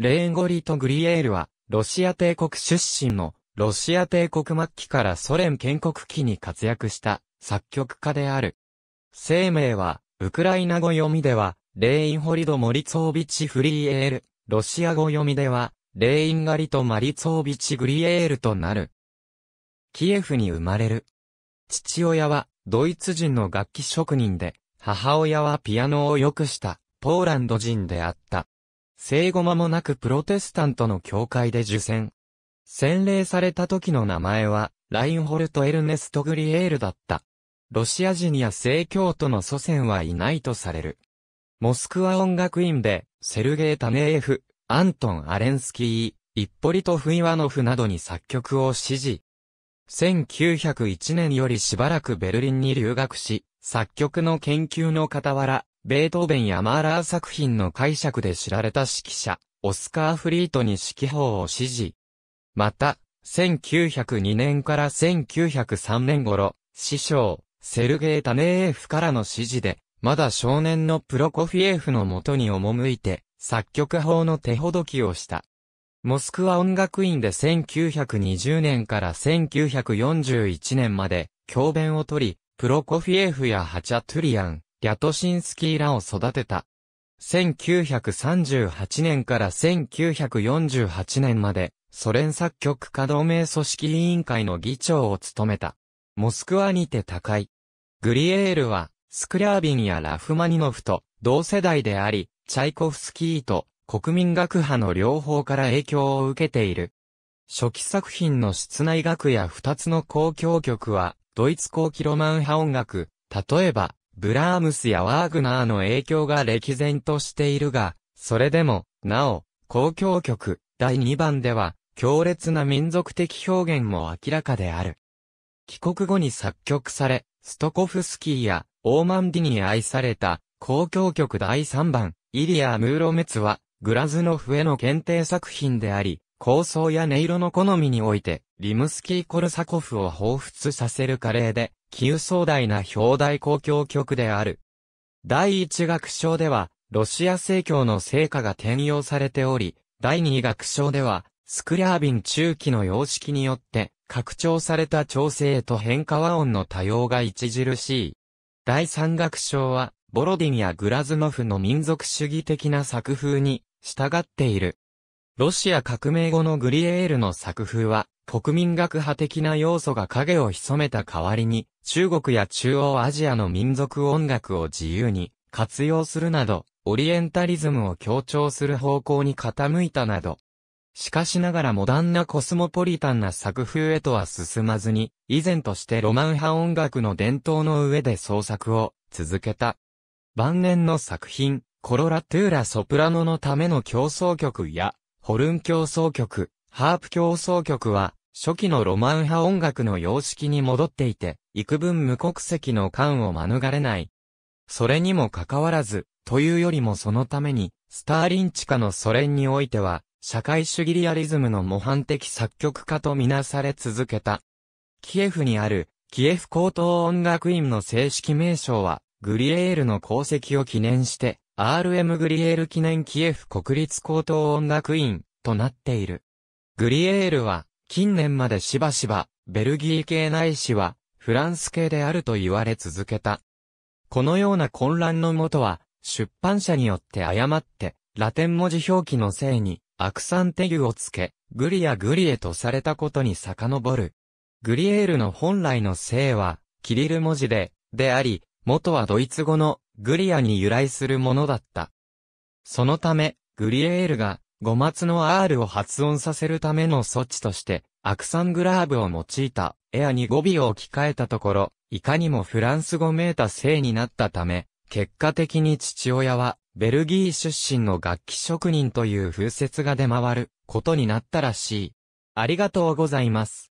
レーンゴリとグリエールは、ロシア帝国出身の、ロシア帝国末期からソ連建国期に活躍した作曲家である。生命は、ウクライナ語読みでは、レインホリド・モリツォービチ・フリーエール、ロシア語読みでは、レインガリとマリツォービチ・グリエールとなる。キエフに生まれる。父親は、ドイツ人の楽器職人で、母親はピアノを良くした、ポーランド人であった。生後間もなくプロテスタントの教会で受選。洗礼された時の名前は、ラインホルト・エルネスト・グリエールだった。ロシア人や正教徒の祖先はいないとされる。モスクワ音楽院で、セルゲイ・タネーフ、アントン・アレンスキー、イッポリト・フイワノフなどに作曲を支持。1901年よりしばらくベルリンに留学し、作曲の研究の傍ら、ベートーベンやマーラー作品の解釈で知られた指揮者、オスカー・フリートに指揮法を指示。また、1902年から1903年頃、師匠、セルゲイ・タネーエフからの指示で、まだ少年のプロコフィエフのもとに赴いて、作曲法の手ほどきをした。モスクワ音楽院で1920年から1941年まで、教鞭を取り、プロコフィエフやハチャトゥリアン、リャトシンスキーらを育てた。1938年から1948年まで、ソ連作曲家同盟組織委員会の議長を務めた。モスクワにて高い。グリエールは、スクラービンやラフマニノフと同世代であり、チャイコフスキーと国民学派の両方から影響を受けている。初期作品の室内楽や二つの公共曲は、ドイツ公キロマン派音楽、例えば、ブラームスやワーグナーの影響が歴然としているが、それでも、なお、公共曲、第2番では、強烈な民族的表現も明らかである。帰国後に作曲され、ストコフスキーや、オーマンディに愛された、公共曲第3番、イリア・ムーロメツは、グラズノフへの検定作品であり、構想や音色の好みにおいて、リムスキー・コルサコフを彷彿させる華麗で、旧壮大な表題公共曲である。第一楽章では、ロシア正教の成果が転用されており、第二楽章では、スクリャービン中期の様式によって、拡張された調整と変化和音の多様が著しい。第三楽章は、ボロディンやグラズノフの民族主義的な作風に従っている。ロシア革命後のグリエールの作風は、国民学派的な要素が影を潜めた代わりに、中国や中央アジアの民族音楽を自由に活用するなど、オリエンタリズムを強調する方向に傾いたなど。しかしながらモダンなコスモポリタンな作風へとは進まずに、以前としてロマン派音楽の伝統の上で創作を続けた。晩年の作品、コロラトゥーラソプラノのための競争曲や、ホルン協奏曲、ハープ協奏曲は、初期のロマン派音楽の様式に戻っていて、幾分無国籍の感を免れない。それにもかかわらず、というよりもそのために、スターリン地下のソ連においては、社会主義リアリズムの模範的作曲家とみなされ続けた。キエフにある、キエフ高等音楽院の正式名称は、グリエールの功績を記念して、RM グリエール記念キエフ国立高等音楽院となっている。グリエールは近年までしばしばベルギー系ないしはフランス系であると言われ続けた。このような混乱のもとは出版社によって誤ってラテン文字表記のせいにアクサンテュをつけグリやグリエとされたことに遡る。グリエールの本来の姓はキリル文字で、であり、元はドイツ語のグリアに由来するものだった。そのため、グリエールが、5。末の R を発音させるための措置として、アクサングラーブを用いた、エアに語尾を置き換えたところ、いかにもフランス語めいたせいになったため、結果的に父親は、ベルギー出身の楽器職人という風説が出回ることになったらしい。ありがとうございます。